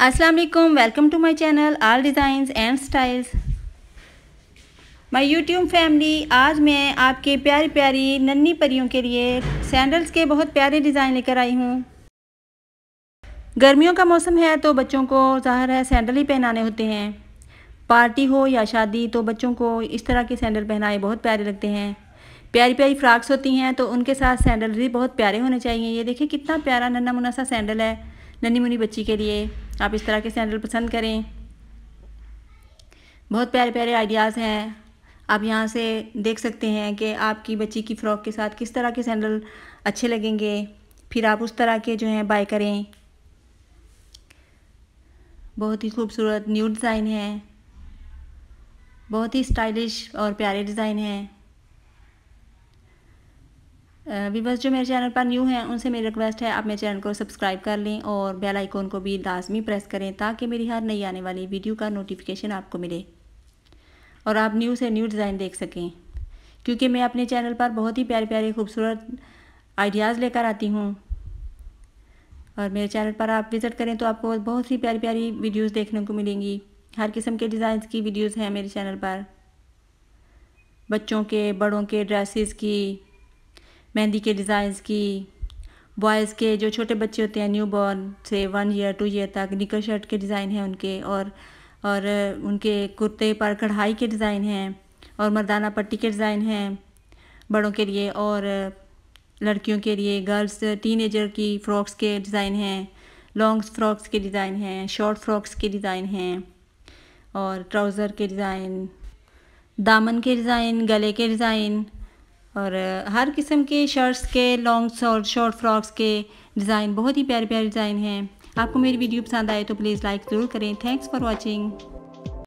अस्सलाम वालेकुम welcome to my channel all designs and styles my YouTube family आज मैं आपके प्यारी प्यारी नन्ही परियों के लिए सैंडल्स के बहुत प्यारे डिज़ाइन लेकर आई हूँ गर्मियों का मौसम है तो बच्चों को ज़ाहिर है सैंडल ही पहनाने होते हैं पार्टी हो या शादी तो बच्चों को इस तरह के सैंडल पहनाए बहुत प्यारे लगते हैं प्यारी प्यारी फ्राक्स होती हैं तो उनके साथ सैंडल भी बहुत प्यारे होने चाहिए ये देखिए कितना प्यारा नन्ना मुन्ना सा सैंडल है नन्ही मुन्नी बच्ची के लिए आप इस तरह के सैंडल पसंद करें बहुत प्यारे प्यारे आइडियाज़ हैं आप यहाँ से देख सकते हैं कि आपकी बच्ची की फ़्रॉक के साथ किस तरह के सैंडल अच्छे लगेंगे फिर आप उस तरह के जो हैं बाय करें बहुत ही खूबसूरत न्यू डिज़ाइन है बहुत ही स्टाइलिश और प्यारे डिज़ाइन हैं व्यूवर्स जो मेरे चैनल पर न्यू हैं उनसे मेरी रिक्वेस्ट है आप मेरे चैनल को सब्सक्राइब कर लें और बेल आइकॉन को भी लाजमी प्रेस करें ताकि मेरी हर नई आने वाली वीडियो का नोटिफिकेशन आपको मिले और आप न्यू से न्यू डिज़ाइन देख सकें क्योंकि मैं अपने चैनल पर बहुत ही प्यारे प्यारे खूबसूरत आइडियाज़ लेकर आती हूँ और मेरे चैनल पर आप विज़िट करें तो आपको बहुत सी प्यारी प्यारी वीडियोज़ देखने को मिलेंगी हर किस्म के डिज़ाइन की वीडियोज़ हैं मेरे चैनल पर बच्चों के बड़ों के ड्रेसेस की मेहंदी के डिज़ाइंस की बॉयज़ के जो छोटे बच्चे होते हैं न्यू बॉर्न से वन ईयर टू ईयर तक निकल शर्ट के डिज़ाइन हैं उनके और और उनके कुर्ते पर कढ़ाई के डिज़ाइन हैं और मर्दाना पट्टी के डिज़ाइन हैं बड़ों के लिए और लड़कियों के लिए गर्ल्स टीनेजर की फ़्रॉक्स के डिज़ाइन हैं लॉन्ग फ्रॉक्स के डिज़ाइन हैं शॉर्ट फ्रॉक्स के डिज़ाइन हैं और ट्राउज़र के डिज़ाइन दामन के डिज़ाइन गले के डिज़ाइन और हर किस्म के शर्ट्स के लॉन्ग्स और शॉर्ट फ्रॉक्स के डिज़ाइन बहुत ही प्यारे प्यारे डिज़ाइन हैं आपको मेरी वीडियो पसंद आए तो प्लीज़ लाइक ज़रूर करें थैंक्स फॉर वॉचिंग